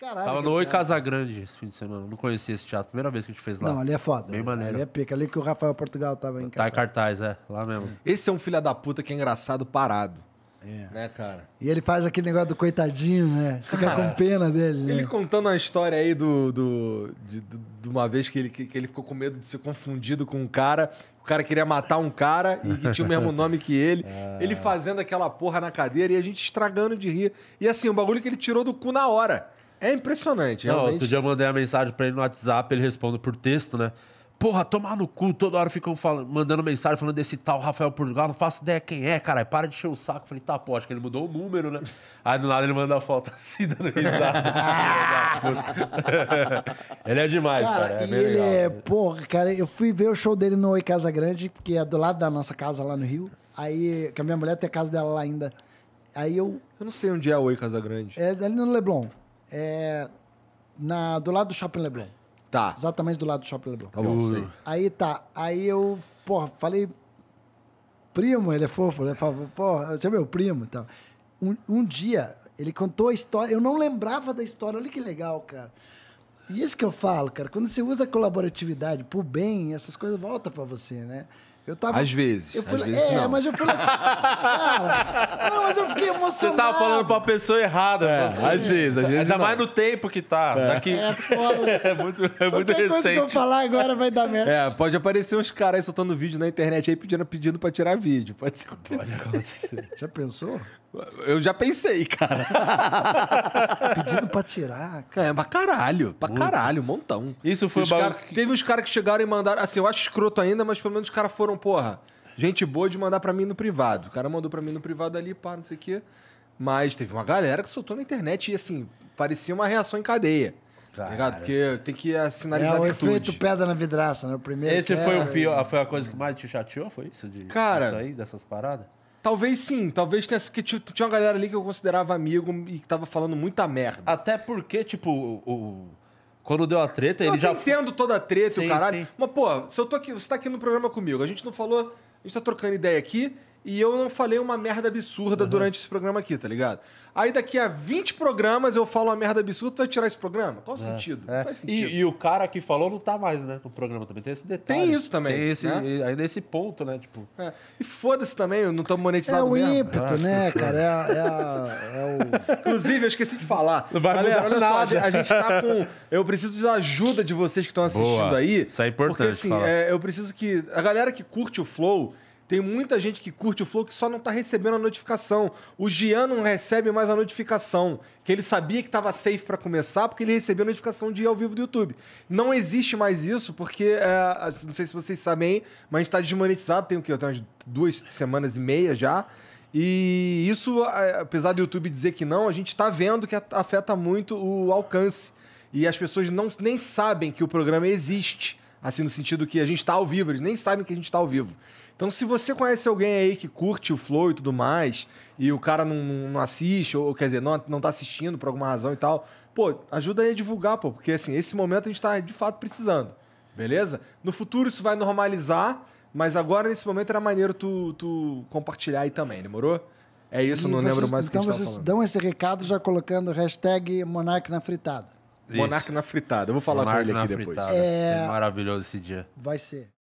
Caralho. Tava no Oi Grande esse fim de semana. Não conhecia esse teatro. Primeira vez que a gente fez lá. Não, ali é foda. Bem maneiro. Ali é pica. Ali que o Rafael Portugal tava em Tá em cartaz, é. Lá mesmo. É. Esse é um filho da puta que é engraçado parado. É. Né, cara? E ele faz aquele negócio do coitadinho, né? Fica cara, com pena dele. Né? Ele contando a história aí do, do, de, do, de uma vez que ele, que, ele ficou com medo de ser confundido com um cara. O cara queria matar um cara e que tinha o mesmo nome que ele. É. Ele fazendo aquela porra na cadeira e a gente estragando de rir. E assim, o um bagulho que ele tirou do cu na hora. É impressionante, Não, realmente. outro dia eu mandei a mensagem pra ele no WhatsApp, ele responde por texto, né? Porra, tomar no cu, toda hora ficam falando, mandando mensagem falando desse tal Rafael Portugal, não faço ideia quem é, cara. para de encher o saco. falei, tá, pô, acho que ele mudou o número, né? Aí do lado ele manda a foto assim, dando risada. ele é demais, cara. é e ele legal. é, porra, cara, eu fui ver o show dele no Oi Casa Grande, porque é do lado da nossa casa lá no Rio. Aí, que a minha mulher tem a casa dela lá ainda. Aí eu. Eu não sei onde é o Oi Casa Grande. É ali no Leblon. É, na, do lado do Shopping Leblon. Tá. Exatamente do lado do Shopping Leblon. Tá bom, sei. Aí tá. Aí eu, porra, falei. Primo, ele é fofo, né? Porra, você é meu primo e então. tal. Um, um dia, ele contou a história. Eu não lembrava da história. Olha que legal, cara. E isso que eu falo, cara. Quando você usa a colaboratividade pro bem, essas coisas voltam para você, né? Eu tava, às vezes. Eu fui, às vezes é, não. mas eu fui lá. Assim, cara, não, mas eu fiquei emocionado. Você tava falando pra pessoa errada. É, assim, às vezes, às vezes. Ainda mais no tempo que tá. É, daqui... é, é muito, é muito recente. coisa que eu falar agora vai dar merda. É, pode aparecer uns caras aí soltando vídeo na internet aí pedindo, pedindo pra tirar vídeo. Pode ser pode Já pensou? Eu já pensei, cara. Pedindo pra tirar. Cara. É, pra caralho. Pra caralho, um montão. Isso foi os cara... que... Teve uns caras que chegaram e mandaram. Assim, eu acho escroto ainda, mas pelo menos os caras foram porra, gente boa de mandar para mim no privado. O cara mandou para mim no privado ali, pá, não sei o quê. Mas teve uma galera que soltou na internet e, assim, parecia uma reação em cadeia. Claro. Tá ligado? Porque tem que é, sinalizar é, o efeito pedra na vidraça, né? O primeiro Esse foi era, é o pior, e... foi a coisa que mais te chateou, foi isso? De, cara, isso aí, dessas paradas? Talvez sim, talvez tenha. Porque tinha uma galera ali que eu considerava amigo e que tava falando muita merda. Até porque, tipo, o, o quando deu a treta, eu ele já. Eu entendo toda a treta, sim, o caralho. Sim. Mas, pô, se eu tô aqui, você tá aqui no programa comigo, a gente não falou. A gente tá trocando ideia aqui e eu não falei uma merda absurda uhum. durante esse programa aqui, tá ligado? Aí daqui a 20 programas eu falo uma merda absurda, tu vai tirar esse programa? Qual o é, sentido? É. Faz sentido. E, e, o cara que falou não tá mais, né, no programa também. Tem esse detalhe. Tem isso também. Tem esse, né? Ainda esse ponto, né? Tipo... É. E foda-se também, eu não tô monetizado É o mesmo. ímpeto, né, cara? É, a, é é o... Inclusive, eu esqueci de falar. Não vai Galera, olha nada. só, a gente, a gente tá com... Eu preciso da ajuda de vocês que estão assistindo Boa. aí. Isso é importante. Porque, assim, é, eu preciso que... A galera que curte o Flow tem muita gente que curte o Flow que só não tá recebendo a notificação. O Gian não recebe mais a notificação. Que ele sabia que estava safe para começar, porque ele recebeu a notificação de ir ao vivo do YouTube. Não existe mais isso, porque. É, não sei se vocês sabem, mas a gente tá desmonetizado, tem o quê? Eu umas duas semanas e meia já. E isso, é, apesar do YouTube dizer que não, a gente está vendo que afeta muito o alcance. E as pessoas não, nem sabem que o programa existe. Assim, no sentido que a gente está ao vivo, eles nem sabem que a gente está ao vivo. Então, se você conhece alguém aí que curte o flow e tudo mais, e o cara não, não assiste, ou quer dizer, não, não tá assistindo por alguma razão e tal, pô, ajuda aí a divulgar, pô, porque assim, esse momento a gente tá de fato precisando, beleza? No futuro isso vai normalizar, mas agora nesse momento era maneiro tu, tu compartilhar aí também, demorou? É isso, e não vocês, lembro mais então o que a Então vocês dão esse recado já colocando hashtag Monarque na fritada. Monarque na fritada, eu vou falar Monarca com ele aqui depois. É... é maravilhoso esse dia. Vai ser.